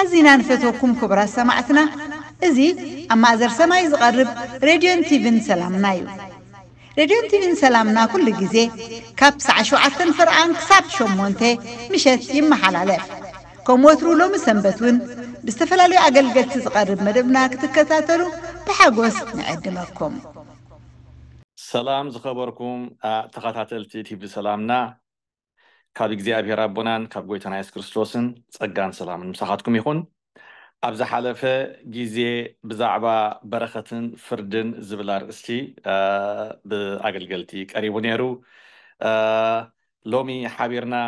ኣዚና ንፈተኩም ክቡራት ሰማዕትና እዚ ኣብ ማእዘር ሰማይ ዝቐርብ ሬድዮን ቲቪን ሰላምና እዩ ሬድዮን ቲቪን ሰላምና ኩሉ ግዜ ካብ ሳዕ 7 ፍርዓን ክሳብ 8 ምሸት ይመሓላለፍ ከምኡ ወትሩ ሎሚ ሰንበት እውን ብዝተፈላለዩ ኣገልገልቲ ዝቐርብ መደብና ክትከታተሉ ብሓጎስ ንዕድመኩም ሰላም ዝኸበርኩም ተኸታተልቲ ቲቪ ሰላምና ካብ እግዚኣብሄራ ኣቦናን ካብ ጎይታና ስ ክርስቶስን ፀጋን ሰላምን ምሳካትኩም ይኹን ኣብ ዝሓለፈ ግዜ ብዛዕባ በረከትን ፍርድን ዝብላ ርእስቲ ብኣገልገልቲ ቀሪቡ ነሩ ሎሚ ሓቢርና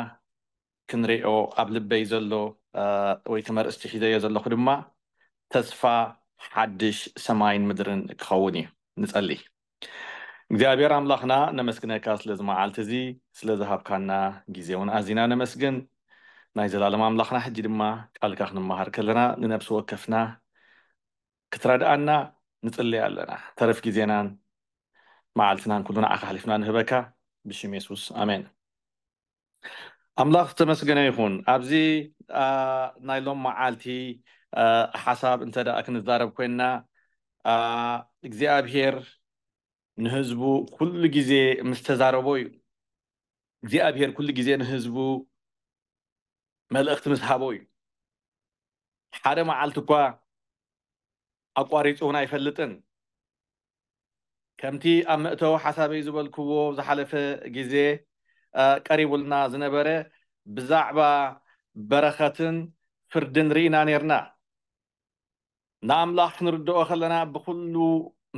ክንሪኦ ኣብ ልበይ ዘሎ ወይ ክመርእስቲ ሒዘዮ ዘለኩ ድማ ተስፋ ሓድሽ ሰማይን ምድርን ክኸውን እዩ ንፀሊ እግዚኣብሔር ኣምላኽና ነመስግነካ ስለዚ መዓልቲ እዚ ስለ ዝሃብካና ግዜ እውን ኣዚና ነመስግን ናይ ዘላለም ኣምላኽና ሕጂ ድማ ቃልካ ክንመሃር ከለና ንነብሲ ወከፍና ክትረድኣና ንፅልይ ኣለና ተረፍ ግዜናን መዓልትናን ኩሉ ንዓኻ ሓሊፍና ንህበካ ብሽም የሱስ ኣሜን ኣምላኽ ዝተመስገነ ይኹን ኣብዚ ናይሎም መዓልቲ ሓሳብ እንተደኣ ክንዛረብ ኮይንና እግዚኣብሄር ንህዝቡ ኩሉ ግዜ ምስ ተዛረቦ እዩ እግዚኣብሔር ኩሉ ግዜ ንህዝቡ መልእኽቲ ምስ ሃቦ እዩ ሓደ መዓልቲ እኳ ኣቋሪፁ እውን ኣይፈልጥን ከምቲ ኣብ መእተዊ ሓሳበይ ዝበልክዎ ዝሓለፈ ግዜ ቀሪቡልና ዝነበረ ብዛዕባ በረኸትን ፍርድን ርኢና ነርና ንኣምላኽ ክንርድኦ ከለና ብኩሉ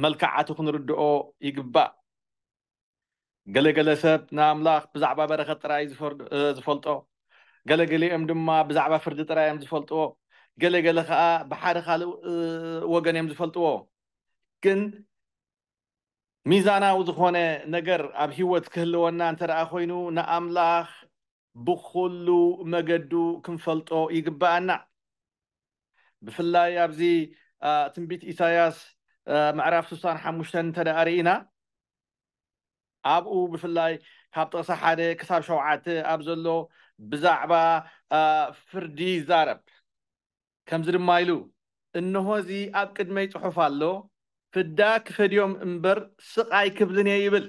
መልክዓቱ ክንርድኦ ይግባእ ገለገለ ሰብ ንኣምላኽ ብዛዕባ በረከት ጥራይ ዝፈልጦ ገለገሊኦም ድማ ብዛዕባ ፍርዲ ጥራይእዮም ዝፈልጥዎ ገለገለ ከዓ ብሓደ ካሊእ ወገን እዮም ዝፈልጥዎ ግን ሚዛናዊ ዝኮነ ነገር ኣብ ሂወት ክህልወና እንተረኣ ኮይኑ ንኣምላኽ ብኩሉ መገዱ ክንፈልጦ ይግባእና ብፍላይ ኣብዚ ትንቢት ኢሳያስ ምዕራፍ ሓሙሽተን 65 ርኢና ኣብኡ ብፍላይ ካብ ጥቕሳ ሓደ ክሳብ ሸውዓተ ኣብ ዘሎ ብዛዕባ ፍርዲ ይዛረብ ከምዚ ድማ ኢሉ እንሆ እዚ ኣብ ቅድመይ ፅሑፍ ኣሎ ፍዳ ክፈድዮም እምበር ስቃይ ክብልን እየ ይብል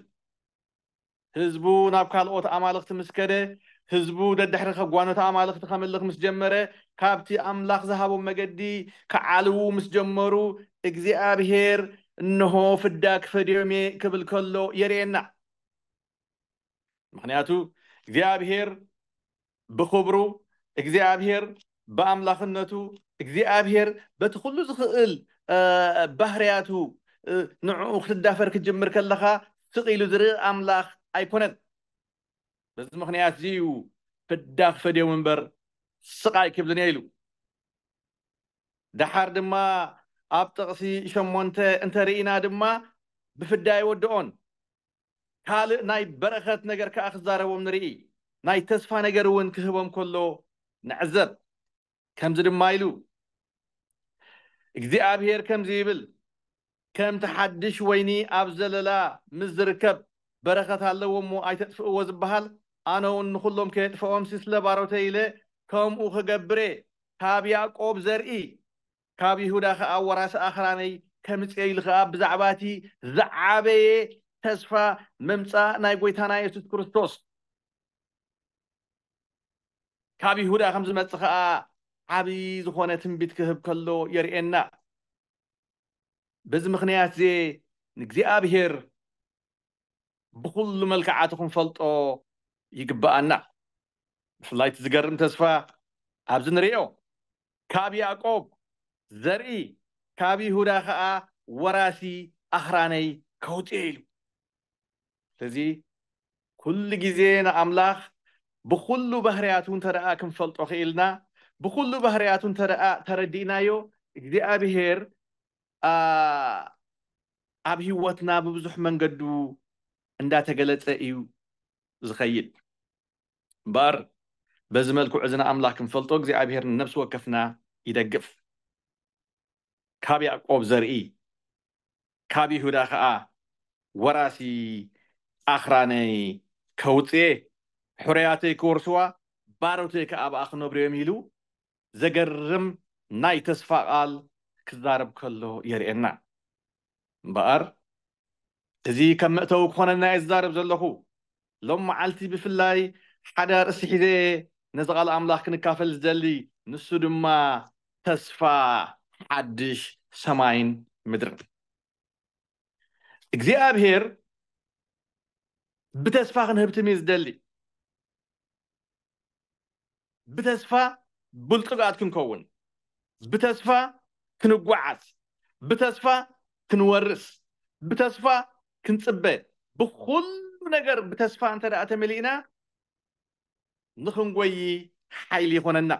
ህዝቡ ናብ ካልኦት ኣማልኽቲ ምስ ከደ ህዝቡ ደደሕሪከ ጓኖት ኣማለክቲ ከመልኽ ምስ ጀመረ ካብቲ ኣምላኽ ዝሃቦም መገዲ ክዓልው ምስ ጀመሩ እግዚኣብሄር እንሆ ፍዳ ክፈድዮም እየ ክብል ከሎ የርኤየና ምክንያቱ እግዚኣብሄር ብክብሩ እግዚኣብሄር ብኣምላኽነቱ እግዚኣብሄር በቲ ኩሉ ዝኽእል ባህርያቱ ንዕኡ ክትዳፈር ክጅምር ከለካ ስቂ ኢሉ ዝርኢ ኣምላኽ ኣይኮነን بس مخنيات زيو في الداخ فديو منبر سقاي كبلن يلو دحار دما ابتغسي شمون انت رئينا دما بفداي ودعون كال ناي برخت نگر كأخزار ومن رئي ناي تسفى نگر ون كهبهم كلو نعزر كم زد ما يلو اكزي ابهير كم زيبل كم تحدش ويني ابزللا مزركب برخت هلو ومو ايتتفق وزبهال بحال ኣነውን ንኩሎም ከየጥፈኦም ስስለ ባሮተ ኢለ ከምኡ ክገብሬ ካብ ያዕቆብ ዘርኢ ካብ ይሁዳ ከዓ ወራሲ ኣኽራነይ ከምፅ ኢሉ ከዓ ብዛዕባ እቲ ዝዓበየ ተስፋ ምምፃእ ናይ ጎይታና የሱስ ክርስቶስ ካብ ይሁዳ ከም ዝመፅእ ከዓ ዓብዪ ዝኾነ ትንቢት ክህብ ከሎ የርእየና በዚ ምክንያት እዜ ንእግዚኣብሄር ብኩሉ መልክዓቱ ክንፈልጦ ይግባአና ብፍላይ ዝገርም ተስፋ ኣብዚ ንሪኦ ካብ ያዕቆብ ዘርኢ ካብ ይሁዳ ከዓ ወራሲ ኣኽራነይ ከውፅእ ኢሉ ስለዚ ኩሉ ግዜ ንኣምላኽ ብኩሉ ባህርያቱ እንተደኣ ክንፈልጦ ክኢልና ብኩሉ ባህርያቱ እንተደኣ ተረዲእናዮ እግዚኣብሄር ኣብ ሂወትና ብብዙሕ መንገዱ እንዳተገለፀ እዩ ዝኸይድ እምበኣር በዚ መልኩዑ እዚንኣምላኽ ክንፈልጦ እግዚኣብሔር ነብሲ ወከፍና ይደግፍ ካብ ይዕቆብ ዘርኢ ካብ ይሁዳ ከዓ ወራሲ ኣኽራነይ ከውፅ ሕርያተይ ክወርስዋ ባሮተይ ከዓ ብኣ ክነብሮዮም ኢሉ ዘገርም ናይ ተስፋ ቓል ክዛርብ ከሎ የርእየና እምበኣር እዚ ከም መእተው ክኾነናየ ዝዛርብ ዘለኹ ሎም መዓልቲ ብፍላይ حدر سحيدي نزغال أملاك نكافل زلي نسود ما تسفى حدش سماين مدرب اكزي أبهير بتسفى خنهبت ميز دلي بتسفى بلتقات كنكون بتسفى كنقوعات بتسفى كنورس بتسفى كنتبه بخل نجر بتسفى انت رأت مليئنا ንክንጎይ ሓይሊ ይኮነና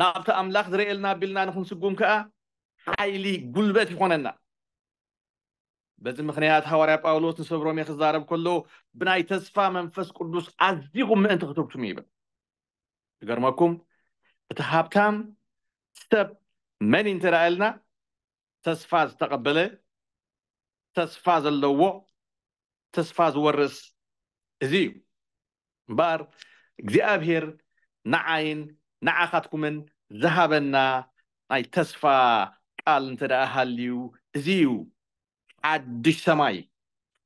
ናብቲ ኣምላኽ ዝርኤልና ኣቢልና ንክንስጉም ከዓ ሓይሊ ጉልበት ይኮነና በዚ ምክንያት ሃዋርያ ጳውሎስ ንሰብ ሮሜ ክዛረብ ከሎ ብናይ ተስፋ መንፈስ ቅዱስ ኣዝኹም ምእንቲ ክትብትሙ ይብል ትገርመኩም እቲ ሃብታም ሰብ መን እንትረኣየልና ተስፋ ዝተቐበለ ተስፋ ዘለዎ ተስፋ ዝወርስ እዚ እዩ እምበር እግዚኣብሄር ንዓይን ንዓኻትኩምን ዝሃበና ናይ ተስፋ ቃል እንተዳኢ ሃልዩ እዚ ዩ ሓድሽ ሰማይ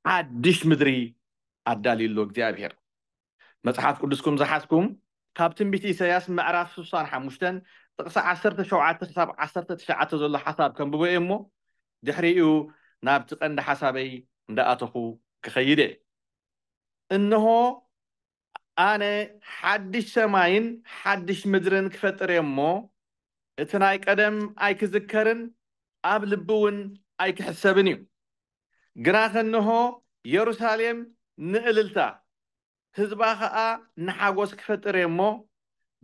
ሓድሽ ምድሪ ኣዳልዩሎ እግዚኣብሔር መፅሓፍ ቅዱስኩም ዝሓዝኩም ካብ ትንቢት ኢሳያስ መዕራፍ ስሳን ሓሙሽተ ጥቕሳ ዓተ ሸው ሳብ ዓሰ ትሽዓተ ዘሎ ሓሳብ ከም ብበኦ እሞ ድሕሪኡ ናብቲ ቐንዲ ሓሳበይ እንዳኣተኹ ክኸይደእ እን ኣነ ሓድሽ ሰማይን ሓድሽ ምድርን ክፈጥር እየ እሞ እቲ ናይ ቀደም ኣይክዝከርን ኣብ ልቢ እውን ኣይክሕሰብን እዩ ግና ከንሆ የሩሳሌም ንእልልታ ህዝባ ከዓ ንሓጎስ ክፈጥር እየ እሞ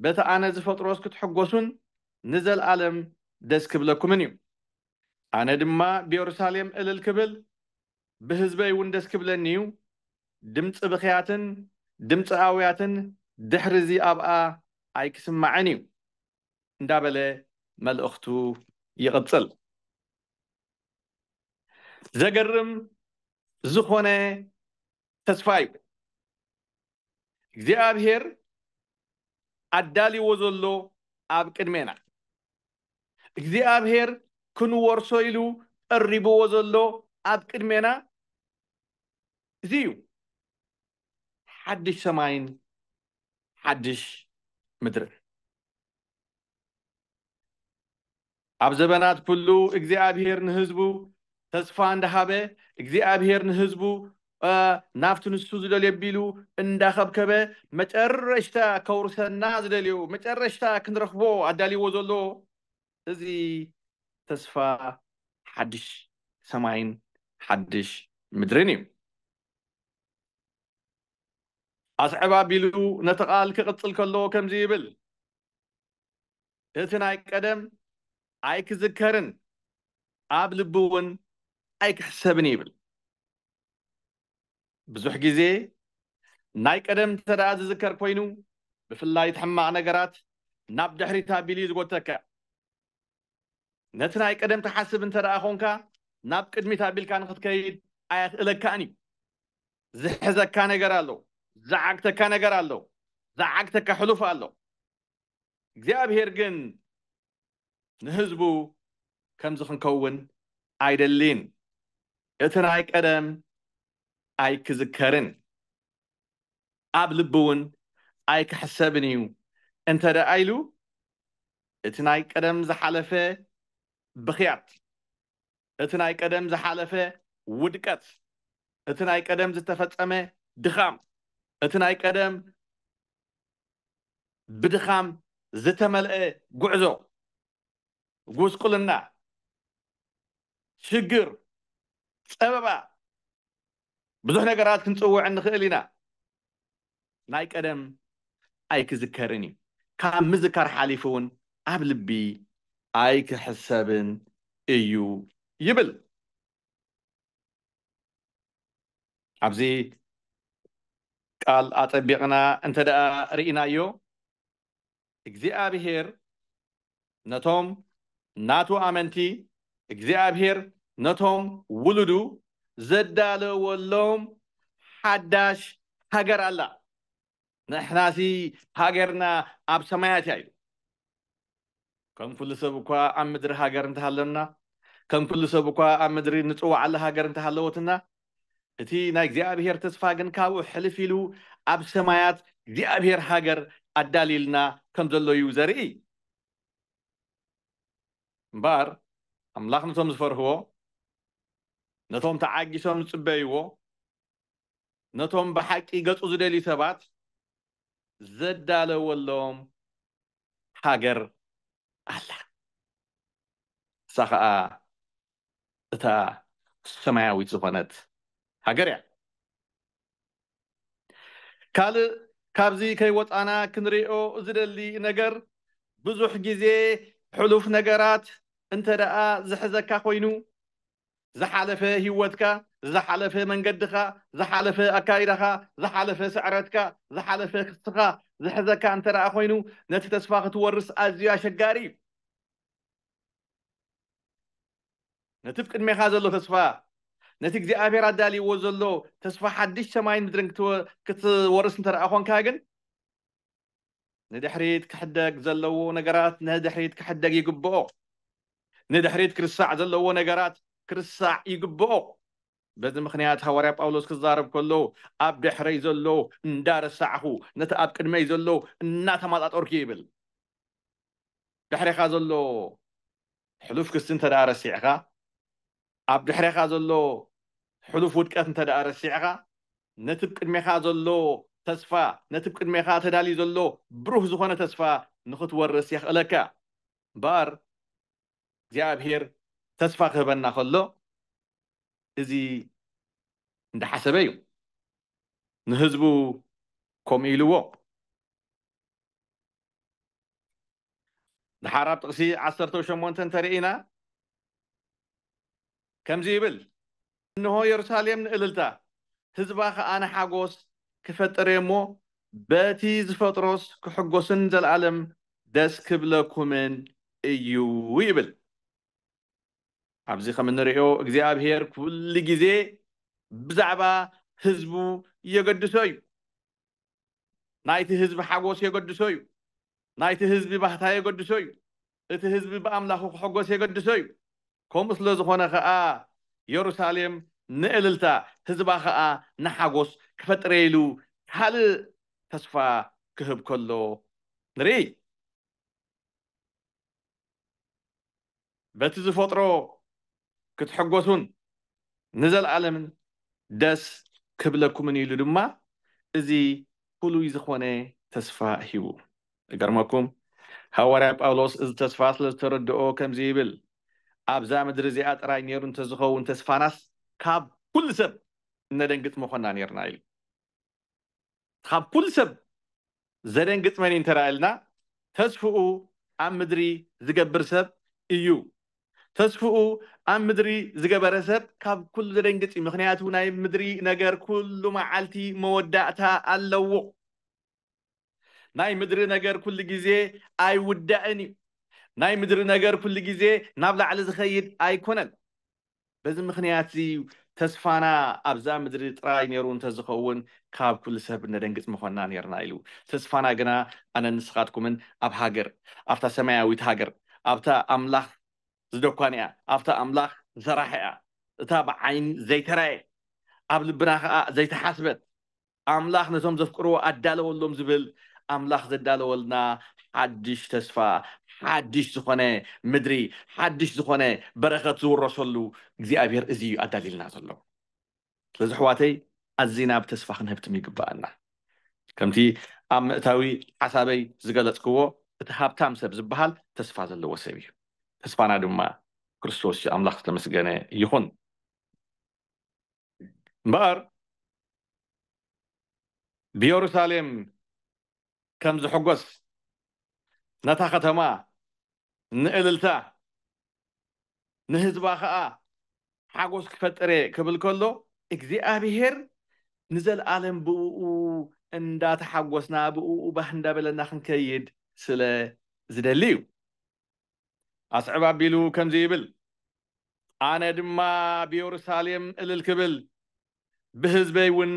በቲ ኣነ ዝፈጥሮስ ክትሕጎሱን ንዘለኣለም ደስ ክብለኩምን እዩ ኣነ ድማ ብየሩሳሌም እልል ክብል ብህዝበይ እውን ደስ ክብለኒ እዩ ድምፂ ብክያትን ድምፃውያትን ድሕሪ እዚ ኣብኣ ኣይክስማዐን እዩ እንዳበለ መልእኽቱ ይቕፅል ዘገርም ዝኾነ ተስፋ እዩ እግዚኣብሔር ኣዳልይዎ ዘሎ ኣብ ቅድሜና እግዚኣብሔር ክንወርሶ ኢሉ ቀሪብዎ ዘሎ ኣብ ቅድሜና እዚ እዩ ሓድሽ ሰማይን ሓድሽ ምድርን ኣብ ዘበናት ፍሉ እግዚኣብሄር ንህዝቡ ተስፋ እንዳሃበ እግዚኣብሄር ንህዝቡ ናብቲ ንሱ ዝደል የቢሉ እንዳከብከበ መጨረሽታ ከውርሰና ዝደልዩ መጨረሽታ ክንረኽቦ ኣዳልይዎ ዘሎ እዚ ተስፋ ሓድሽ ሰማይን ሓድሽ ምድርን እዩ ኣስዕብ ኣቢሉ ነቲ ቓል ክቕፅል ከለዎ ከምዚ ይብል እቲ ናይ ቀደም ኣይክዝከርን ኣብ ልቢ እውን ኣይክሕሰብን ይብል ብዙሕ ግዜ ናይ ቀደም እንተደኣ ዝዝከር ኮይኑ ብፍላይ ትሕማቕ ነገራት ናብ ድሕሪት ኣቢሉ እዩ ዝጎተካ ነቲ ናይ ቀደም ተሓስብ እንተደኣ ኮንካ ናብ ቅድሚት ኣቢልካ ንክትከይድ ኣያክእለካን እዩ ዝሕዘካ ነገር ኣለዎ ዘዓግተካ ነገር ኣሎ ዘዓግተካ ሕሉፍ ኣሎ እግዚኣብሔር ግን ንህዝቡ ከምዚ ክንከውን ኣይደሊን እቲ ናይ ቀደም ኣይክዝከርን ኣብ ልቢ እውን ኣይክሕሰብን እዩ እንተ ደኣ ኢሉ እቲ ናይ ቀደም ዝሓለፈ ብኽያት እቲ ናይ ቀደም ዝሓለፈ ውድቀት እቲ ናይ ቀደም ዝተፈፀመ ድኻም እቲ ናይ ቀደም ብድኻም ዝተመልአ ጉዕዞ ጉስቁልና ሽግር ፀበባ ብዙሕ ነገራት ክንፅውዕ ንኽእል ኢና ናይ ቀደም ኣይክዝከርን እዩ ካብ ምዝካር ሓሊፉ እውን ኣብ ልቢ ኣይክሕሰብን እዩ ይብል ኣብዚ ቃል አጠቢቅና እንተ ደኣ ርኢናዮ እግዚኣብሄር ነቶም ናቱ ኣመንቲ እግዚኣብሄር ነቶም ውሉዱ ዘዳለወሎም ሓዳሽ ሃገር ኣላ ንሕናሲ ሃገርና ኣብ ሰማያት እያ እዩ ከም ኩሉ ሰብ እኳ ኣብ ምድሪ ሃገር እንተሃለና ከም ኩሉ ሰብ እኳ ኣብ ምድሪ ንፅዋዕ ሃገር እንተሃለወትና እቲ ናይ እግዚኣብሔር ተስፋ ግን ካብኡ ሕልፍ ኢሉ ኣብ ሰማያት እግዚኣብሔር ሃገር ኣዳሊልና ከም ዘሎ እዩ ዘርኢ እምበር ኣምላኽ ነቶም ዝፈርህዎ ነቶም ተዓጊሶም ዝፅበይዎ ነቶም ብሓቂ ገፁ ዝደልዩ ሰባት ዘዳለወሎም ሃገር ኣላ እሳ ከዓ እታ ሰማያዊት ዝኾነት ሃገር እያ ካልእ ካብዚ ከይወፃና ክንሪኦ ዝደሊ ነገር ብዙሕ ግዜ ሕሉፍ ነገራት እንተ ደኣ ዝሕዘካ ኮይኑ ዝሓለፈ ህይወትካ ዝሓለፈ መንገድኻ ዝሓለፈ ኣካይዳኻ ዝሓለፈ ስዕረትካ ዝሓለፈ ክስኻ ዝሕዘካ እንተ ደኣ ኮይኑ ነቲ ተስፋ ክትወርስ ኣዝዩ ኣሸጋሪ እዩ ነቲ ኣብ ቅድሜኻ ዘሎ ተስፋ ነቲ እግዚኣብሔር ኣዳልይዎ ዘሎ ተስፋ ሓድሽ ሰማይን ምድርን ክትወርስ እንተረኣ ኮንካ ግን ንድሕሪት ክሕደግ ዘለዎ ነገራት ንድሕሪት ክሕደግ ይግብኦ ንድሕሪት ክርሳዕ ዘለዎ ነገራት ክርሳዕ ይግብኦ በዚ ምክንያት ሃዋርያ ጳውሎስ ክዛረብ ከሎ ኣብ ድሕረይ ዘሎ እንዳረሳዕኹ ነቲ ኣብ ቅድመይ ዘሎ እናተማጣጠርኩ ይብል ድሕሪካ ዘሎ ሕሉፍ ክስቲ እንተዳ ረሲዕካ ኣብ ድሕሪኻ ዘሎ ሕሉፍ ውድቀት እንተ ደኣ ረሲዕኻ ነቲ ብቅድሜኻ ዘሎ ተስፋ ነቲ ብቅድሜኻ ተዳልዩ ዘሎ ብሩህ ዝኾነ ተስፋ ንኽትወርስ የኽእለካ እምበር እግዚኣብሄር ተስፋ ክህበና ከሎ እዚ እንዳሓሰበ እዩ ንህዝቡ ከምኡ ኢልዎ ድሓራብ ጥቕሲ 18 እንተርኢና كمزي يبل انهو يرساليم نقللتا هزباخ انا حاقوس كفتريمو باتي زفتروس كحقوسن زل علم داس كبلكمن ايو يبل عبزي خمن ريو اكزي ابهير كل جزي بزعبا هزبو يقدسوي نايت هزب حاقوس يقدسوي نايت هزب بحتا يقدسوي اتي هزب باملاخو حقوس يقدسوي ከምኡ ስለ ዝኾነ ከዓ የሩሳሌም ንዕልልታ ህዝባ ከዓ ንሓጎስ ክፈጥረየሉ ካልእ ተስፋ ክህብ ከሎ ንርኢ በቲ ዝፈጥሮ ክትሕጎሱን ንዘለዓለምን ደስ ክብለኩምን ኢሉ ድማ እዚ ፍሉይ ዝኾነ ተስፋ ሂቡ እገርመኩም ሃዋርያ ጳውሎስ እዚ ተስፋ ስለ ዝተረድኦ ከምዚ ይብል ኣብዛ ምድሪ እዚኣ ጥራይ ነይሩ እንተዝኸውን ተስፋናስ ካብ ኩሉ ሰብ እነደንግጥ መኮና ነርና ኢሉ ካብ ኩሉ ሰብ ዘደንግጥ መኒ እንተራእልና ተስፍኡ ኣብ ምድሪ ዝገብር ሰብ እዩ ተስፍኡ ኣብ ምድሪ ዝገበረ ሰብ ካብ ኩሉ ዘደንግፅ ምክንያቱ ናይ ምድሪ ነገር ኩሉ መዓልቲ መወዳእታ ኣለዎ ናይ ምድሪ ነገር ኩሉ ግዜ ኣይውዳእን እዩ ናይ ምድሪ ነገር ኩሉ ግዜ ናብ ላዕሊ ዝኸይድ ኣይኮነን በዚ ምክንያት እዚ ተስፋና ኣብዛ ምድሪ ጥራይ ነሩ እንተዝኸውን ካብ ኩሉ ሰብ ነደንግፅ ምኮንና ነርና ኢሉ ተስፋና ግና ኣነንስኻትኩምን ኣብ ሃገር ኣብታ ሰማያዊት ሃገር ኣብታ ኣምላኽ ዝደኳን እያ ኣብታ ኣምላኽ ዝሰራሐ እያ እታ ብዓይኒ ዘይተራየ ኣብ ልብና ከዓ ዘይተሓስበት ኣምላኽ ነቶም ዘፍቅርዎ ኣዳለወሎም ዝብል ኣምላኽ ዘዳለወልና ሓዱሽ ተስፋ ሓዱሽ ዝኾነ ምድሪ ሓድሽ ዝኮነ በረከት ዝውረሰሉ እግዚኣብሄር እዙ እዩ ኣዳሊልና ዘለዎ ስለዚ ኣሕዋተይ ኣዝና ብ ተስፋ ክንህብትም ይግበአልና ከምቲ ኣብ ምእታዊ ሓሳበይ ዝገለፅክዎ እቲ ሃብታም ሰብ ዝበሃል ተስፋ ዘለዎ ሰብ እዩ ተስፋና ድማ ክርስቶስ ኣምላኽ ዝተመስገነ ይኹን እምበአር ብየሩሳሌም ከም ዝሕጎስ ነታ ከተማ ንዕልልታ ንህዝባ ከዓ ሓጎስ ክፈጥረ ክብል ከሎ እግዚኣብሄር ንዘለኣለም ብእኡ እንዳተሓጎስና ብእኡ ባህ እንዳበለና ክንከይድ ስለ ዝደሊ እዩ ኣስዕብ ኣቢሉ ከምዚ ይብል ኣነ ድማ ብየሩሳሌም እልል ክብል ብህዝበይ እውን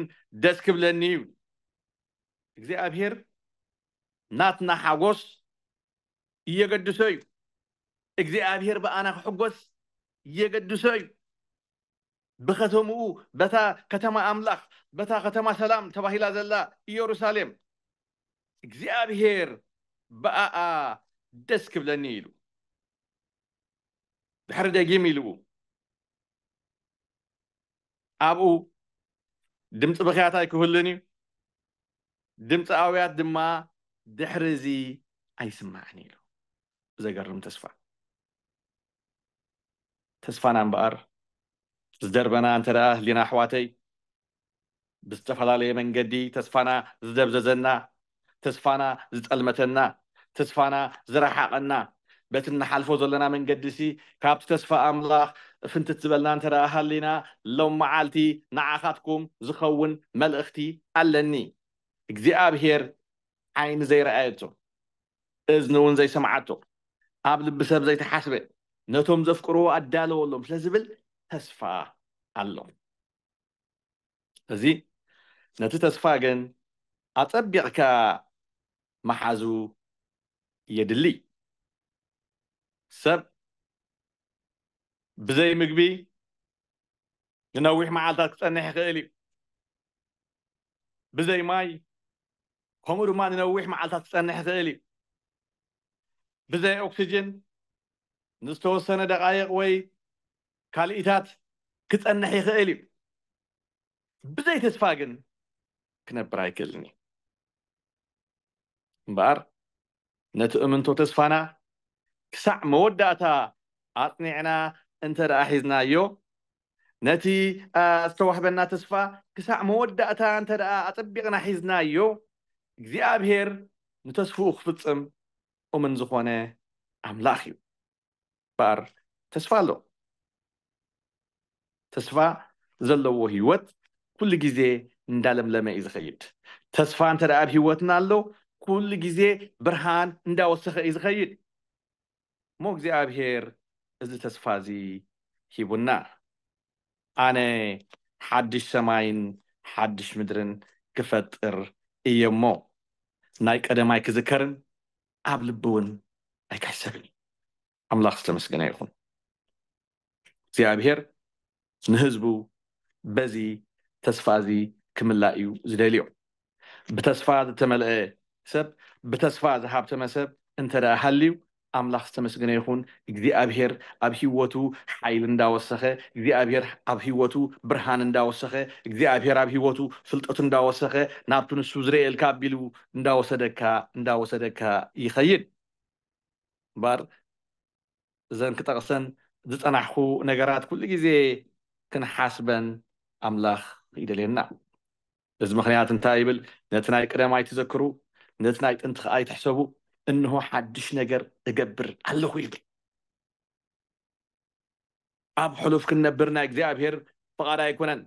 ደስ ክብለኒ እዩ እግዚኣብሄር ናትና ሓጎስ يقدسو እግዚአብሔር በአናክ ሕጎስ የገድሶ እዩ ብከተምኡ በታ ከተማ ኣምላኽ በታ ከተማ ሰላም ተባሂላ ዘላ ኢየሩሳሌም እግዚኣብሔር በኣኣ ደስ ክብለኒ ኢሉ ድሕሪ ደጊም ኢልኡ ኣብኡ ድምፂ ብክያታይ ክህልን እዩ ድምፂ ኣውያት ድማ ድሕሪ እዚ ኣይስማዕን ኢሉ ዘገርም ተስፋ ተስፋና እምበኣር ዝደርበና እንተ ደኣ ህሊና ኣሕዋተይ ብዝተፈላለየ መንገዲ ተስፋና ዝደብዘዘና ተስፋና ዝጠልመተና ተስፋና ዝረሓቐና በቲ እናሓልፎ ዘለና መንገዲ ሲ ካብቲ ተስፋ ኣምላኽ ፍንትት ዝበልና እንተ ደኣ ሃሊና ሎም መዓልቲ ንዓኻትኩም ዝኸውን መልእኽቲ ኣለኒ እግዚኣብሄር ዓይኒ ዘይረኣየቶ እዝኒ እውን ዘይሰምዓቶ ኣብ ልቢ ሰብ ዘይተሓስበ ነቶም ዘፍቅርዎ ኣዳለወሎም ስለ ዝብል ተስፋ ኣሎ እዚ ነቲ ተስፋ ግን ኣፀቢዕካ መሓዙ የድሊ ሰብ ብዘይ ምግቢ ንነዊሕ መዓልታት ክፀንሕ ይኽእል እዩ ብዘይ ማይ ከምኡ ድማ ንነዊሕ መዓልታት ክፀንሕ ይኽእል እዩ بزي أكسجين نستو سنة دقائق وي كاليتات كت أنحي خيلي بزي تسفاقن كنبراي كلني بار نتو أمنتو تسفانا كسع موداتا أطنعنا أنت رأحيزنا يو نتي استوحب لنا تسفا كسع مودة أتا أنت رأى أطبيقنا حيزنا يو كذي أبهير نتسفو خفتسم ኡምን ዝኾነ ኣምላኽ እዩ ባር ተስፋ ኣሎ ተስፋ ዘለዎ ሂወት ኩሉ ግዜ እንዳለምለመ እዩ ዝኸይድ ተስፋ እንተደ ኣብ ሂይወትና ኣሎ ኩሉ ግዜ ብርሃን እንዳወሰኪ እዩ ዝኸይድ ሞ እግዚኣብሄር እዚ ተስፋ እዚ ሂቡና ኣነ ሓድሽ ሰማይን ሓድሽ ምድርን ክፈጥር እየሞ ናይ ቀደማይ ክዝከርን ኣብ ልቢ እውን ኣይክሕሰብን እዩ ኣምላኽ ዝተመስገነ ይኹን እግዚኣብሔር ንህዝቡ በዚ ተስፋ እዚ ክምላእ እዩ ዝደልዮ ብተስፋ ዝተመልአ ሰብ ብተስፋ ዝሃብተመ ሰብ እንተ ሃልዩ ኣምላኽ ዝተመስግነ ይኹን እግዚኣብሄር ኣብ ሂወቱ ሓይል እንዳወሰኸ እግዚኣብሄር ኣብ ህወቱ ብርሃን እንዳወሰኸ እግዚኣብሄር ኣብ ሂወቱ ፍልጠቱ እንዳወሰኸ ናብቲ ንሱ ዝርኤየልካ ኣቢሉ እንዳወሰደካ እንዳወሰደካ ይኸይድ እምበር እዘን ክጠቕሰን ዝፀናሕኩ ነገራት ኩሉ ግዜ ክንሓስበን ኣምላኽ ኢደልየና እዚ ምክንያት እንታይ ይብል ነቲ ናይ ቀደማ ይትዘክሩ ነቲ ናይ ጥንቲ ከዓ ይትሕሰቡ እንሆ ሓድሽ ነገር እገብር ኣለኹ እዩ ኣብ ሕሉፍ ክንነብር ናይ እግዚኣብሄር ፍቓድ ኣይኮነን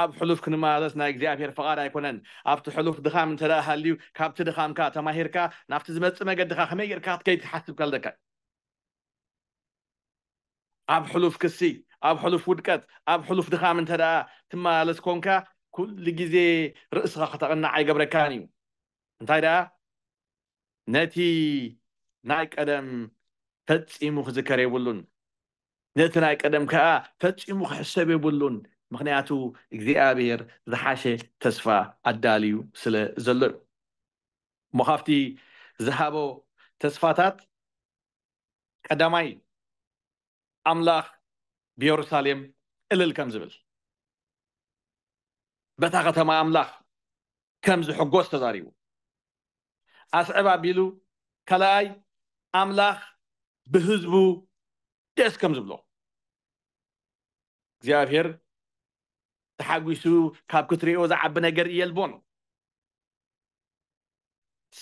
ኣብ ሕሉፍ ክንመላለስ ናይ እግዚኣብሄር ፍቓድ ኣይኮነን ኣብቲ ሕሉፍ ድኻም እንተ ሃልዩ ካብቲ ድኻምካ ተማሂርካ ናብቲ ዝመፅእ መገድካ ከመይ የርካ ክትከይድ ትሓስብካ ለካ ኣብ ሕሉፍ ክሲ ኣብ ሕሉፍ ውድቀት ኣብ ሕሉፍ ድኻም እንተ ደኣ ትመላለስ ኮንካ ኩሉ ግዜ ርእስኻ ክተቐናዕዓይ ገብረካን እዩ እንታይ ደኣ ነቲ ናይ ቀደም ፈፂሙ ክዝከር የብሉን ነቲ ናይ ቀደም ከዓ ፈፂሙ ክሕሰብ የብሉን ምክንያቱ እግዚኣብሔር ዝሓሸ ተስፋ ኣዳልዩ ስለ ዘሎ እዩ እሞ ካብቲ ዝሃቦ ተስፋታት ቀዳማይ ኣምላኽ ብየሩሳሌም እልል ከም ዝብል በታ ከተማ ኣምላኽ ከም ዝሕጎስ ተዛሪቡ አስዕባ ቢሉ ከላይ አምላኽ ብህዝቡ ደስ ከም ዝብሎ እግዚኣብሔር ተሓጒሱ ካብ ክትሪኦ ዝዓቢ ነገር እየልቦን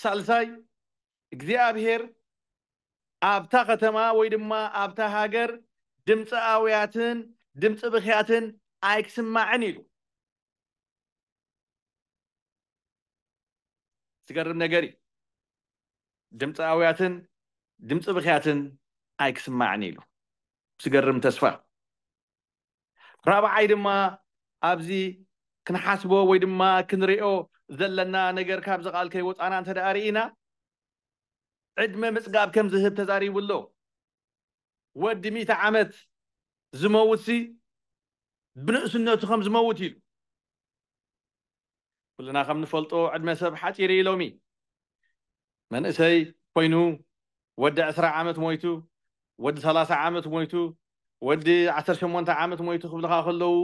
ሳልሳይ እግዚኣብሔር ኣብታ ከተማ ወይ ድማ ኣብታ ሃገር ድምፂ ኣውያትን ድምፂ ብክያትን ኣይክስማዕን ኢሉ ዝገርም ነገር እዩ ድምፃውያትን ድምፂ ብክያትን ኣይክስማዕን ኢሉ ዝገርም ተስፋ ራብዓይ ድማ ኣብዚ ክንሓስቦ ወይ ድማ ክንሪኦ ዘለና ነገር ካብ ዝቃል ከይወፃና እንተደኣ ርኢና ዕድመ ምፅጋብ ከም ዝህብ ተዛሪቡ ኣሎ ወዲ ሚእቲ ዓመት ዝመውት ሲ ብንእስነቱ ከም ዝመውት ኢሉ ኩልና ከም ንፈልጦ ዕድመ ሰብ ሓፂር ኢሎሚ መንእሰይ ኮይኑ ወዲ 20 ዓመት ሞይቱ ወዲ 30 ዓመት ሞይቱ ወዲ 18 ዓመት ሞይቱ ክብልካ ከለዉ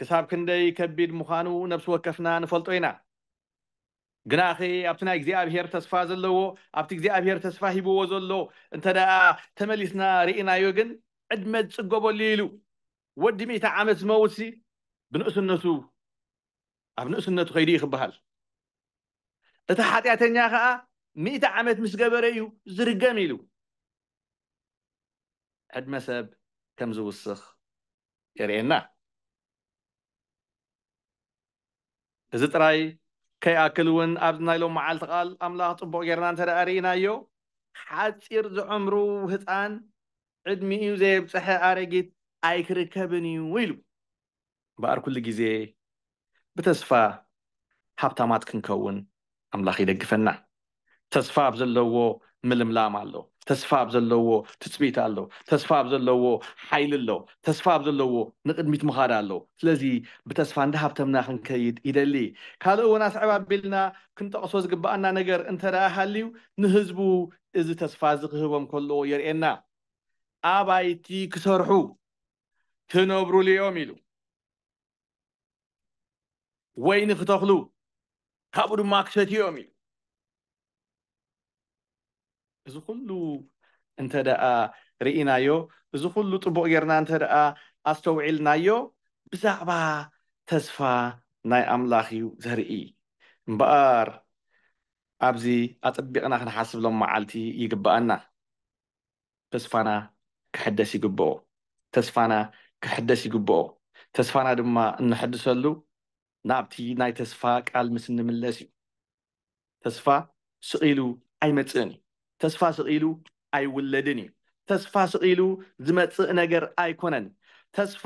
ክሳብ ክንደይ ከቢድ ምዃኑ ነብሲ ወከፍና ንፈልጦ ኢና ግና ኸ ኣብቲ ናይ እግዚኣብሔር ተስፋ ዘለዎ ኣብቲ እግዚኣብሔር ተስፋ ሂብዎ ዘሎ እንተ ደኣ ተመሊስና ርኢናዮ ግን ዕድመ ዝፅገበሉ ኢሉ ወዲ ሚእታ ዓመት ዝመውትሲ ብንእስነቱ ኣብ ንእስነቱ ከይዱ እዩ ክበሃል እቲ ሓጢኣተኛ ከዓ مئة عامات مش قبريو زرق قاميلو عد مثاب زو السخ يرينا እዚ ጥራይ ከይኣክል እውን ኣብዚ ናይሎም መዓልቲ ቓል ኣምላኽ ጽቡቕ ጌርና እንተ ርእናዮ ሓፂር ዝዕምሩ ህፃን ዕድሚኡ ዘየብፅሐ ኣረጊት ኣይክርከብን እዩ ኢሉ እምበኣር ኩሉ ግዜ ብተስፋ ሃብታማት ክንከውን املاخي دقفنا ተስፋ ብ ዘለዎ ምልምላም ኣሎ ተስፋ ብ ዘለዎ ትፅቢት ኣሎ ተስፋ ብ ዘለዎ ሓይሊ ኣሎ ተስፋ ብ ዘለዎ ንቅድሚት ምኻድ ኣሎ ስለዚ ብተስፋ እንድ ሃብተምና ክንከይድ ይደሊ ካልእ እውና ስዕባ ኣቢልና ክንጠቕሶ ዝግባአና ነገር እንተደኣ ሃልዩ ንህዝቡ እዚ ተስፋ ዝክህቦም ከልዎ የርእየና ኣባይቲ ክሰርሑ ትነብሩሉኦም ኢሉ ወይ ንክተኽሉ ካብኡ ድማ ክሸትኦም ኢሉ እዚ ኩሉ እንተ ደኣ ርኢናዮ እዚ ኩሉ ጥቡቅ ጌርና እንተደኣ ኣስተውዒልናዮ ብዛዕባ ተስፋ ናይ ኣምላኽ እዩ ዘርኢ እምበኣር ኣብዚ ኣፅቢቅና ክንሓስብሎም መዓልቲ ይግበአና ተስፋና ክሕደስ ይግበኦ ተስፋና ክሕደስ ይግበኦ ተስፋና ድማ እንሕድሰሉ ናብቲ ናይ ተስፋ ቃል ምስ እንምለስ እዩ ተስፋ ስቂሉ ኣይመፅእን እዩ ተስፋ ስቂሉ ኣይውለድን እዩ ተስፋ ስቂሉ ዝመፅእ ነገር ኣይኮነን ተስፋ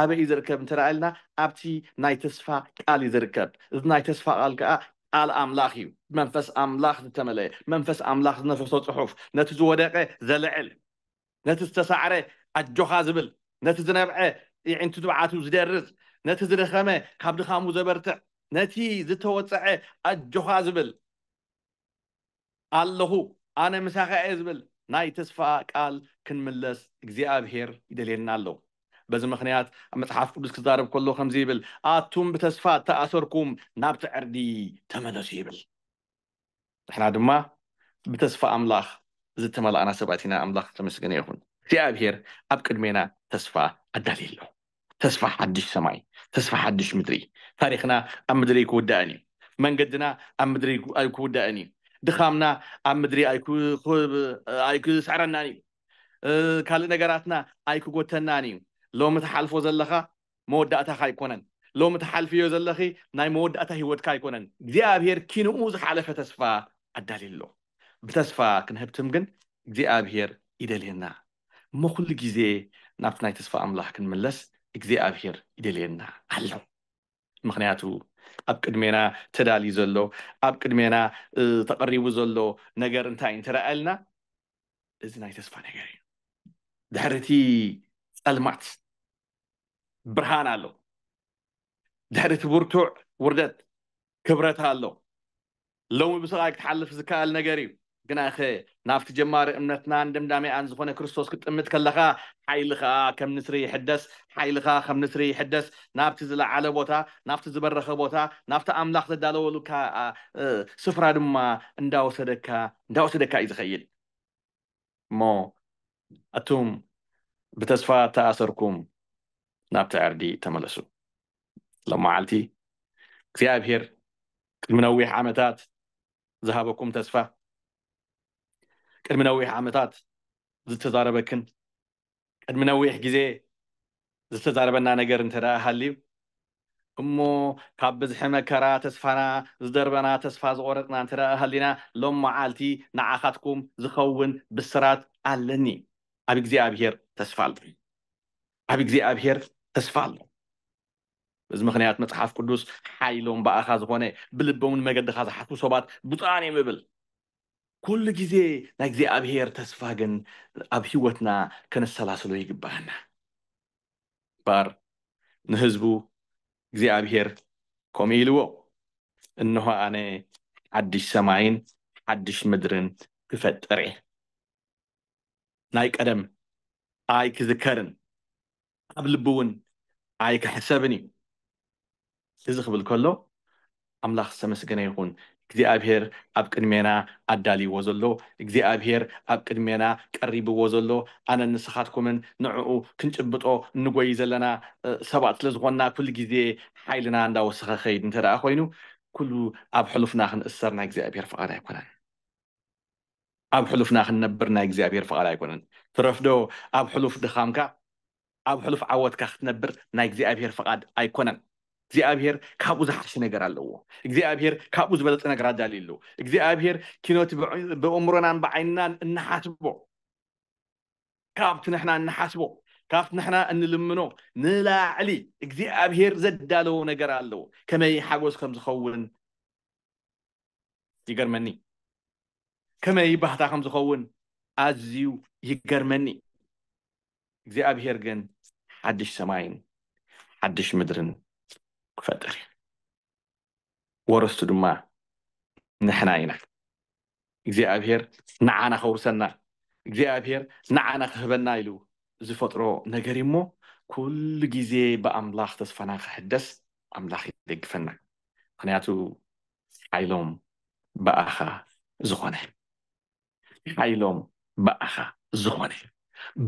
ኣበይ እዩ ዝርከብ እንተደኣ ኢልና ኣብቲ ናይ ተስፋ ቃል እዩ ዝርከብ እዚ ናይ ተስፋ ቃል ከዓ ቃል ኣምላኽ እዩ መንፈስ ኣምላኽ ዝተመለየ መንፈስ ኣምላኽ ዝነፈሶ ፅሑፍ ነቲ ዝወደቀ ዘለዕል ነቲ ዝተሳዕረ ኣጆኻ ዝብል ነቲ ዝነብዐ ይዕንቲ ትብዓቱ ዝደርዝ ነቲ ዝደኸመ ካብ ድኻሙ ዘበርትዕ ነቲ ዝተወፅዐ ኣጆኻ ዝብል ኣለኹ أنا مساخة إزبل ناي تسفا قال كن ملس إجزياب هير إدلينا لو بز مخنيات أما تحافق بس كزارب كله خمزيبل آتوم بتسفا تأثركم ناب تعردي تمنسيبل إحنا دوما بتسفا أملاخ زدت مال أنا سبعتينا أملاخ تمسكني يخون إجزياب هير أبكر مينا تسفا الدليلو تسفا حدش سماي تسفا حدش مدري تاريخنا أمدريكو كوداني من قدنا أمدري كوداني ድካምና ኣብ ምድሪ ኣይክስዕረናን ዩ ካልእ ነገራትና ኣይክጎተናን እዩ ሎሚ ተሓልፎ ዘለካ መወዳእታካ ይኮነን ሎሚ ተሓልፊዮ ዘለኪ ናይ መወዳእታ ሂወትካ ኣይኮነን እግዚኣብሄር ኪንኡ ዝሓለፈ ተስፋ ኣዳልኣሎ ብተስፋ ክንህብትም ግን እግዚኣብሄር ይደልየና መኩሉ ግዜ ናብቲ ናይ ተስፋ ኣምላኽ ክንምለስ እግዚኣብሄር ይደልየና ኣሎ ምክንያቱ ኣብ ቅድሜና ተዳልዩ ዘሎ ኣብ ቅድሜና ተቐሪቡ ዘሎ ነገር እንታይ እንትረአልና እዚ ናይ ተስፋ ነገር እዩ ድሕሪ እቲ ፀልማት ብርሃን ኣሎ ድሕሪ እቲ ብርቱዕ ውርደት ክብረት ኣሎ ሎሚ ብስቃይ ክትሓልፍ ዝከኣል ነገር እዩ ግን ኣኸ ናብቲ ጀማሪ እምነትናን ደምዳሜኣን ዝኾነ ክርስቶስ ክትጥምት ከለኻ ሓይልኻ ከም ንስሪ ይሕደስ ሓይልኻ ከም ንስሪ ይሕደስ ናብቲ ዝለዓለ ቦታ ናብቲ ዝበረኸ ቦታ ናብቲ ኣምላኽ ዘዳለወሉካ ስፍራ ድማ እንዳወሰደካ እንዳወሰደካ እዩ ዝኸይድ እሞ እቱም ብተስፋ ተኣሰርኩም ናብቲ ዕርዲ ተመለሱ ሎመዓልቲ እግዚኣብሄር ቅድሚ ነዊሕ ዓመታት ዝሃበኩም ተስፋ ቅድሚ ነዊሕ ዓመታት ዝተዛረበክን ቅድሚ ነዊሕ ግዜ ዝተዛረበና ነገር እንተ ደኣ ሃልዩ እሞ ካብ ብዝሒ መከራ ተስፋና ዝደርበና ተስፋ ዝቆረፅና እንተ ደኣ ሃሊና ሎም መዓልቲ ንዓኻትኩም ዝኸውን ብስራት ኣለኒ ኣብ እግዚኣብሄር ተስፋ ኣሎ ኣብ እግዚኣብሄር ተስፋ ኣሎ እዚ ምክንያት መፅሓፍ ቅዱስ ሓይሎም በኣኻ ዝኾነ ብልቦምን መገድኻ ዝሓስቡ ሰባት ብጣዕን እዮም እብል ኩሉ ግዜ ናይ እግዚኣብሄር ተስፋ ግን ኣብ ሂወትና ከነሰላሰሉ ይግበአና ባር ንህዝቡ እግዚኣብሄር ከምኡ ኢልዎ እንሆኣነ ዓድሽ ሰማይን ሓድሽ ምድርን ክፈጠር የ ናይ ቀደም ኣይ ክዝከርን ኣብ ልቢ እውን ኣይ ክሕሰብን እዩ እዚ ክብል ከሎ ኣምላኽ ሰመስገነ ይኹን እግዚኣብሄር ኣብ ቅድሜና ኣዳልይዎ ዘሎ እግዚኣብሄር ኣብ ቅድሜና ቀሪብዎ ዘሎ ኣነ ንስኻትኩምን ንዕኡ ክንጭብጦ እንጎይ ዘለና ሰባት ስለዝኮንና ኩሉ ግዜ ሓይልና እንዳወስኪ ከይድ እንተደኣ ኮይኑ ኩሉ ኣብ ሕሉፍና ክንእሰር ናይ እግዚኣብሄር ፍቃድ ኣይኮነን ኣብ ሕሉፍና ክንነብር ናይ እግዚኣብሄር ፍቃድ ኣይኮነን ትረፍዶ ኣብ ሕሉፍ ድካምካ ኣብ ሕሉፍ ዓወትካ ክትነብር ናይ እግዚኣብሄር ፍቃድ ኣይኮነን እግዚኣብሄር ካብኡ ዝሓሽ ነገር ኣለዎ እግዚኣብሄር ካብኡ ዝበለፅ ነገር ኣዳልዩሉ እግዚኣብሄር ኪኖት ብኣእምሮናን ብዓይናን እናሓስቦ ካብቲ ንሕና እናሓስቦ ካብቲ ንሕና እንልምኖ ንላዕሊ እግዚኣብሄር ዘዳለዎ ነገር ኣለዎ ከመይ ሓጎስ ከምዝኸውን ይገርመኒ ከመይ ባህታ ከም ዝኸውን ኣዝዩ ይገርመኒ እግዚኣብሄር ግን ሓድሽ ሰማይን ሓዱሽ ምድርን ክፈጥር እዩ ወረስቱ ድማ ንሕና ኢና እግዚኣብሄር ንዓና ከውርሰና እግዚኣብሄር ንዓና ክህበና ኢሉ ዝፈጥሮ ነገር እሞ ኩሉ ግዜ ብኣምላኽ ተስፋና ክሕደስ ኣምላኽ ይደግፈና ምክንያቱ ሓይሎም ብኣኻ ዝኾነ ሓይሎም ብኣኻ ዝኾነ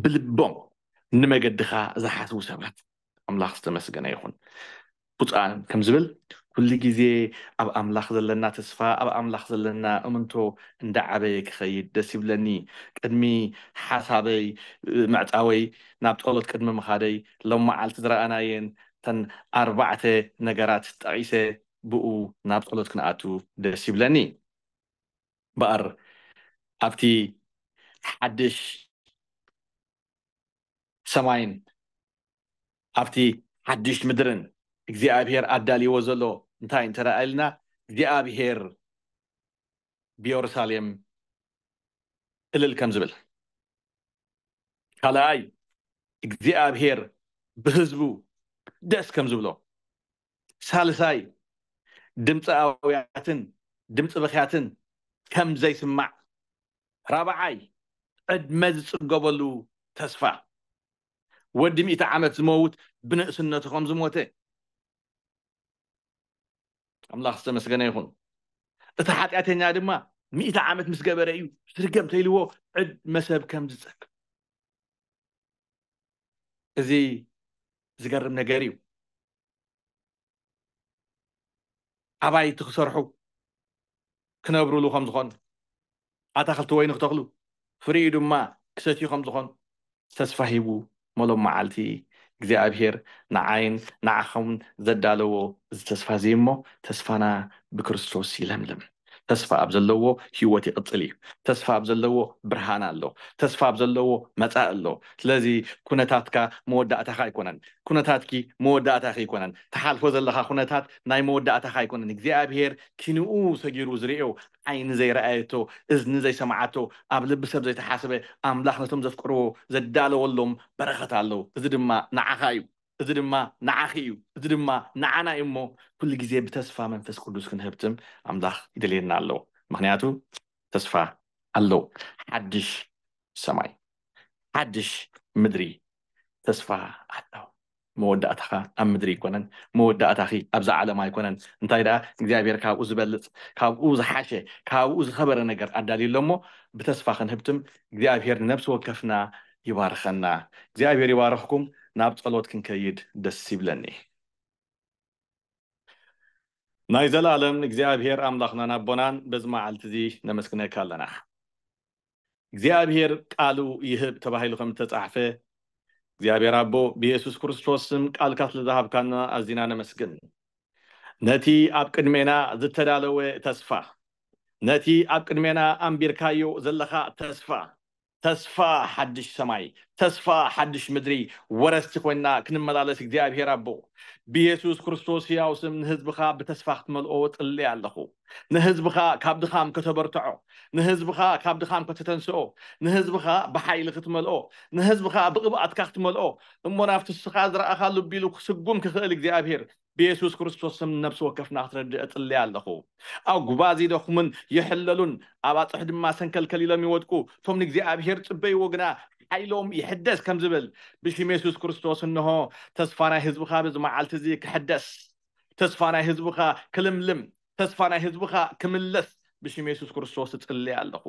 ብልቦም ንመገድኻ ዝሓትዉ ሰባት ኣምላኽ ዝተመስገነ ይኹን ቁፃን ከም ዝብል ኩሉ ግዜ ኣብ ኣምላኽ ዘለና ተስፋ ኣብ ኣምላኽ ዘለና እምንቶ እንዳዓበየ ክኸይድ ደስ ይብለኒ ቅድሚ ሓሳበይ ምዕፃወይ ናብ ጸሎት ቅድሚ ምኻደይ ሎም መዓልቲ ዝረኣናየን ተን ኣርባዕተ ነገራት ጠቂሰ ብኡ ናብ ጸሎት ክንኣቱ ደስ ይብለኒ በኣር ኣብቲ ሓድሽ ሰማይን ኣብቲ ሓድሽ ምድርን እግዚኣብሄር ኣዳሊይዎ ዘሎ እንታይ እንተረኣኢልና እግዚኣብሄር ብየሩሳሌም እልል ከም ዝብል ካልኣይ እግዚኣብሄር ብህዝቡ ደስ ከም ዝብሎ ሳልሳይ ድምፃኣውያትን ድምፂ በክያትን ከም ዘይስማዕ ራበዓይ ዕድመ ዝፅገበሉ ተስፋ ወዲ ሚእተ ዓመት ዝመውት ብንእስነት ከም ዝሞተ الله خصه مسكنه يكون اتا حاطياتنا دما 100 عام مس جبره يو ترقم تيلو عد مسب كم زك ازي زغرم نغيريو اباي تخسرحو كنبرو لو خمس خون اتا خلتو وين تخلو فريدو ما كسيتي خمس خون تسفهيو مولو معالتي እግዚኣብሄር ንዓይን ንዓኸን ዘዳለዎ እዚ ተስፋ ዘይ እሞ ተስፋና ብክርስቶስ ይለምልም ተስፋ ኣብ ዘለዎ ሂይወት ይቅፅል እዩ ተስፋ ኣብ ዘለዎ ብርሃና ኣሎ ተስፋ ኣብ ዘለዎ መፃእ ኣሎ ስለዚ ኩነታትካ መወዳእታካ ይኮነን ኩነታትኪ መወዳእታ ይኮነን ተሓልፎ ዘለካ ኩነታት ናይ መወዳእታካ ይኮነን እግዚኣብሄር ቲንኡ ሰጊሩ ዝርዮ ዓይኒ ዘይረኣየቶ እዝኒ ዘይሰማዓቶ ኣብ ልቢሰብ ዘይተሓስበ ኣምላኽ ነቶም ዘፍቅርቦ ዘዳለወሎም በረከት ኣለዉ እዚ ድማ ንዓኻ እዩ እዚ ድማ ንዓኺ እዩ እዚ ድማ ንዓና ዩ እሞ ኩሉ ግዜ ብተስፋ መንፈስ ቅዱስ ክንህብትም ኣምላኽ ይደልየና ኣለው ምክንያቱ ተስፋ ኣለው ሓድሽ ሰማይ ሓድሽ ምድሪ ተስፋ ኣለው መወዳእታካ ኣብ ምድሪ ይኮነን መወዳእታኺ ኣብዛ ዓለማ ይኮነን እንታይ ደኣ እግዚኣብሄር ካብኡ ዝበልፅ ካብኡ ዝሓሸ ካብኡ ዝኸበረ ነገር ኣዳልዩሎ ሞ ብተስፋ ክንህብትም እግዚኣብሄር ነብሲ ወከፍና ይባርኸና እግዚኣብሄር ይባርክኩም ናብ ጸሎት ክንከይድ ደስ ይብለኒ ናይ ዘለኣለም እግዚኣብሄር ኣምላኽና ናቦናን በዚ መዓልቲ እዚ ነመስግነካ ኣለና እግዚኣብሄር ቃሉ ይህብ ተባሂሉ ከም ዝተፃሕፈ እግዚኣብሔር ኣቦ ብየሱስ ክርስቶስም ቃልካ ስለዝሃብካና ኣዝና ነመስግን ነቲ ኣብ ቅድሜና ዝተዳለወ ተስፋ ነቲ ኣብ ቅድሜና ኣንቢርካዮ ዘለካ ተስፋ تسفا حدش سماي تسفا حدش مدري ورستك وينا كنما دالس اكديا بيرابو بيسوس كرستوس ياوسم نهز بخاب بتسفى اختمل اوت اللي علخو ንህዝቢካ ካብድኻም ከተበርትዖ ንህዝቢካ ካብድኻም ከተተንስኦ ንህዝቢካ ብሓይሊ ክትመልኦ ንህዝቢካ ብቅብኣትካ ክትመልኦ እሞ ናብትስኻ ዝረእካሉ ቢሉ ክስጉም ክኽእል እግዚኣብሄር ብየሱስ ክርስቶስም ነብሲ ወከፍና ክትረድአ ፅልየ ኣለኹ ኣብ ጉባ ዘደኹምን ይሕለሉን ኣብ ኣፅሒ ድማ ሰንከልከሊ ኢሎም ይወድቁ እቶም ንእግዚኣብሄር ፅበይዎ ግና ዓይሎም ይሕደስ ከም ዝብል ብሽም የሱስ ክርስቶስ እንሆ ተስፋናይ ህዝቢካ ብዚ መዓልቲ እዙ ክሕደስ ተስፋናይ ህዝቢካ ክልምልም ተስፋ ናይ ህዝብካ ክምለስ ብሽም የሱስ ክርስቶስ እፅልይ ኣለኹ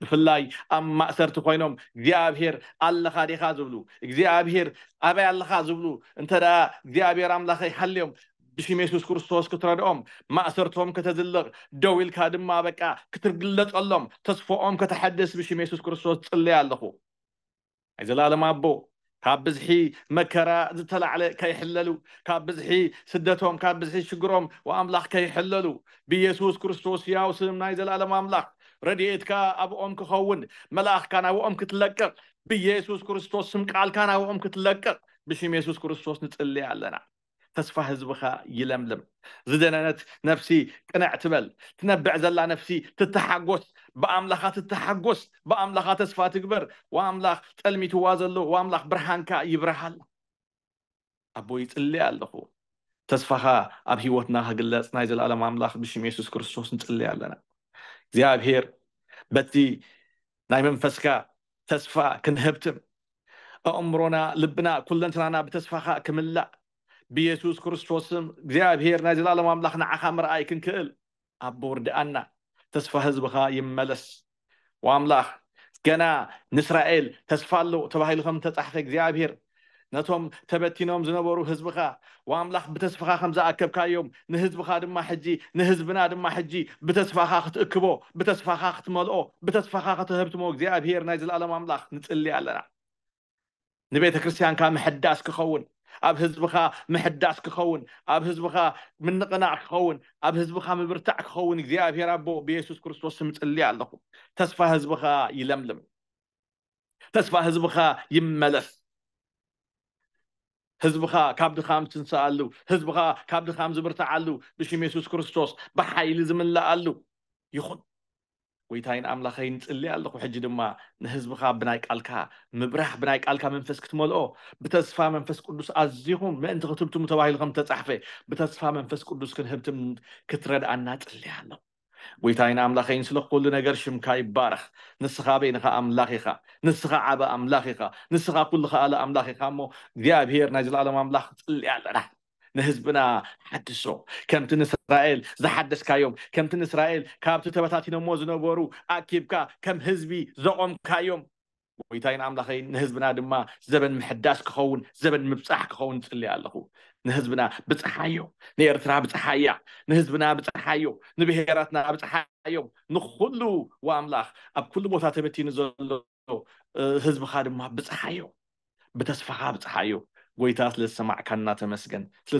ብፍላይ ኣብ ማእሰርቲ ኮይኖም እግዚኣብሄር ኣለካ ዲኻ ዝብሉ እግዚኣብሄር ኣበይ ኣለካ ዝብሉ እንተ ደኣ እግዚኣብሄር ኣምላኸ ይሃልዮም ብሽም የሱስ ክርስቶስ ክትረድኦም ማእሰርቶም ከተዝልቕ ደው ኢልካ ድማ በቃ ክትግለፀሎም ተስፋኦም ከተሐድስ ብሽም የሱስ ክርስቶስ ፅልይ ኣለኹ ናይ ዘላለም ኣቦ كابزحي مكرا زتلا على كيحللو كابزحي سدتهم كابزحي شجرهم واملاح كيحللو بيسوس كريستوس يا وسلم نايز العالم املاح رديت كا ابو امك خون ملاح كان ابو امك تلقر بيسوس كرستوس سمك قال كان ابو امك تلقر بشي يسوس كرستوس نتقلي علينا تصفى هزبخا يلملم زدنا نفسي كنا اعتمل تنبع زلا نفسي تتحقوس بأملاخ تتحقوس بأملاخ تصفى تكبر وأملاخ تلمي توازلو وأملاخ برهانكا يبرهال أبو يتقلي ألخو تصفى أبهي وطناها هقلت نايزل ألم أملاخ بشم يسوس كرسوس نتقلي ألنا زياب هير بتي نايم فسكا تصفى كنهبتم أمرنا لبنا كلنا تنانا بتصفى كملا ብየሱስ ክርስቶስም እግዚኣብሔር ናይ ዘላለም ኣምላኽ ንዓኻ ምርኣይ ክንክእል ኣቦ ውርድኣና ተስፋ ህዝብኻ ይመለስ ወኣምላኽ ገና ንእስራኤል ተስፋ ኣለዎ ተባሂሉ ከም ተፃሕፈ እግዚኣብሔር ነቶም ተበቲኖም ዝነበሩ ህዝብኻ ወኣምላኽ ብተስፋኻ ከም ዝኣከብካዮም ንህዝብኻ ድማ ሕጂ ንህዝብና ድማ ሕጂ ብተስፋኻ ክትእክቦ ብተስፋኻ ክትመልኦ ብተስፋኻ ክትህብትሞ እግዚኣብሔር ናይ ዘለኣለም ኣምላኽ ንፅሊ ኣለና ንቤተ ክርስትያንካ ምሕዳስ ክኸውን ኣብ ህዝብኻ ምሕዳስ ክኸውን ኣብ ህዝብኻ ምንቕናዕ ክኸውን ኣብ ህዝብኻ ምብርታዕ ክኸውን እግዚኣብሔር ኣቦ ብየሱስ ክርስቶስ ምፅሊ ኣለኹ ተስፋ ህዝብኻ ይለምልም ተስፋ ህዝብኻ ይመለስ ህዝብኻ ካብ ድኻም ትንስኣሉ ህዝብኻ ካብ ድኻም ዝብርታዓሉ ብሽም የሱስ ክርስቶስ ብሓይሊ ዝምላኣሉ ይኹን ጎይታይን ኣምላኸይን ፅሊ ኣለኹ ሕጂ ድማ ንህዝብኻ ብናይ ቃልካ ምብራሕ ብናይ ቃልካ መንፈስ ክትመልኦ ብተስፋ መንፈስ ቅዱስ ኣዝኹም ምእንቲ ክትብትሙ ተባሂሉ ከም ተፃሕፈ ብተስፋ መንፈስ ቅዱስ ክንህብትም ክትረድኣና ፅሊ ኣለኹ ጎይታይን ኣምላኸይን ስለ ኩሉ ነገር ሽምካ ይባረኽ ንስኻ በይንኻ ኣምላኽ ኢኻ ንስኻ ዓበ ኣምላኽ ኢኻ ንስኻ ኩሉ ከኣለ ኣምላኽ ኢኻ እሞ እግዚኣብሔር ናይ ዘለኣለም ኣምላኽ ፅሊ ኣለና نهزبنا حدسو كمت اسرائيل زحدسكا يوم كمت اسرائيل كابت تبتاتي نمو زنبورو اكيبكا كم هزبي زعوم كايوم ويتاين عملاخي نهزبنا دما زبن محداس كخون زبن مبصح كخون تسلي عالخو نهزبنا بتحايو نيرترا بتحايا نهزبنا بتحايو نبهيراتنا بتحايو نخلو واملاخ اب كل موتا تبتي نزلو هزب خادم ما بتحايو بتسفخا بتحايو ጎይታ ዝሰማዕካና ተመስገን ስለ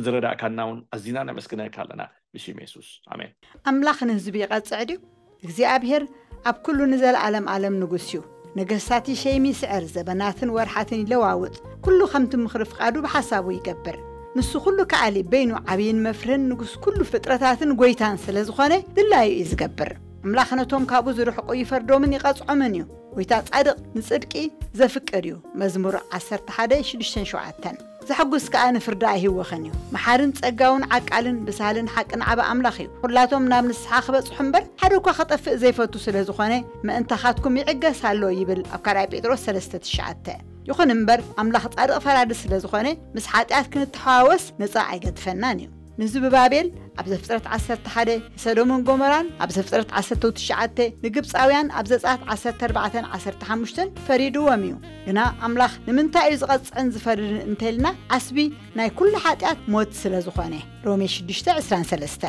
እውን ኣዝና ነመስግነካ ኣለና ብሽም የሱስ ኣሜን ኣምላኽ ንህዝቢ ይቐፅዕ ድዩ እግዚኣብሔር ኣብ ኩሉ ንዘለዓለም ዓለም ንጉስ እዩ ነገስታት ሸይም ይስዕር ዘበናትን ወርሓትን ይለዋውጥ ኩሉ ከምቲ ምኽሪ ፍቓዱ ብሓሳቡ ይገብር ንሱ ኩሉ ከኣሊ በይኑ ዓብይን መፍርህን ንጉስ ኩሉ ፍጥረታትን ጎይታን ስለ ዝኾነ ድላዩ እዩ ዝገብር ኣምላኽ ነቶም ካብኡ ዝርሕቑ ይፈርዶምን ይቐጽዖምን እዩ ጎይታ ጻድቕ ንጽድቂ زفكر يو مزمور عسر تحدى شدشتن شو عتن زحقوس كأن فردا هو خنيو محارن تأجون عك علن بسالن حق أن عبا أملاخيو خلاتهم نام نسحاق بس حمبر حروكو خطف زي فتو سلزخاني ما انت خاتكم يعجى سالو يبل أفكار بيدرو سلستة شعتة يخن مبر أملاخ تعرف على رسل زخاني مسحات أذكن التحاوس نزع عجت فنانيو نزب بابل ኣብ ዘፍጥረት 11 ሰዶምን ጎሞራን ኣብ ዘፍጥረት 19 ንግብፃውያን ኣብ ዘፃት 1415 ፈሪድዎም እዩ ግና ኣምላኽ ንምንታይ እዩ ዝቐፅዕን ዝፈርድን እንተይልና ዓስቢ ናይ ኩሉ ሓጢኣት ሞት ስለ ዝኾነ ሮሜ 623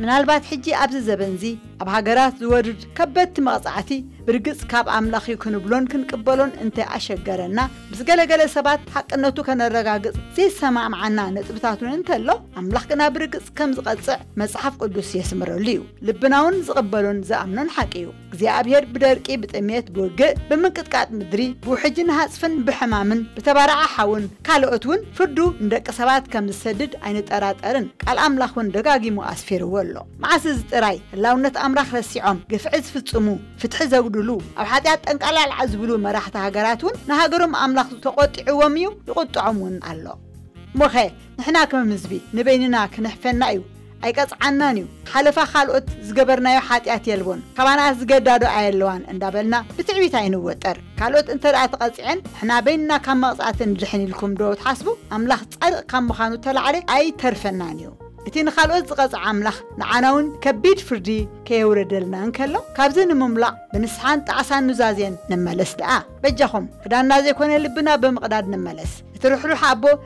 ምናልባት ሕጂ ኣብዚ ዘበን እዚ ኣብ ሃገራት ዝወድድ ከበድቲ መቕፃዕቲ ብርግፅ ካብ ኣምላኽ ክንብሎን ክንቅበሎን እንታይ ኣሸገረና ምስ ገለገለ ሰባት ሓቅነቱ ከነረጋግፅ ዘይሰማምዓና ነጥብታት ውን እንተሎ ኣምላኽ ግና ብርግፅ ከም ዝቐፅዕ መፅሓፍ ቅዱስ የስምረሉ እዩ ልብና እውን ዝቕበሎን ዝኣምኖን ሓቂ እዩ እግዚኣብሔር ብደርቂ ብጥሜት ብውግእ ብምንቅጥቃጥ ምድሪ ብውሕጅን ሃፅፍን ብሕማምን ብተባርዓ ሓውን ካልኦት እውን ፍርዱ ንደቂ ሰባት ከም ዝሰድድ ኣይንጠራጠርን ቃል ኣምላኽ እውን ደጋጊሙ ኣስፊርዎ ኣሎ መዓስ እዚ ጥራይ ህላውነት أمرخ رسيعهم قف عز فتصمو فتح زودلو أو حتى أنك على العزبلو ما راح تهجراتون نهجرهم أمرخ تقطع وميو يقطع من الله مخي نحنا كم مزبي نبيننا كنحفن نايو أي قطع عنانيو حلفا خالقت زقبرنا يو حاتي أتيلون كمان أزقدادو عيلوان اندابلنا بتعبي تاينو وتر كالوت انتر أتقطعين حنا بيننا كم مقصعة نجحني لكم دو تحاسبو أملاخ تقل كم مخانو تلعلي أي ترفنانيو እቲ ንኻልኦት ዝቐፅዓ ኣምላኽ ንዓና እውን ከቢድ ፍርዲ ከየውረደልና እንከሎ ካብዚ ንምምላቕ ብንስሓን ጣዕሳን ኑዛዜን ንመለስ ደኣ በጃኹም ክዳንና ዘይኮነ ልብና ብምቕዳድ ንመለስ እቲ ርሕሩሕ ኣቦ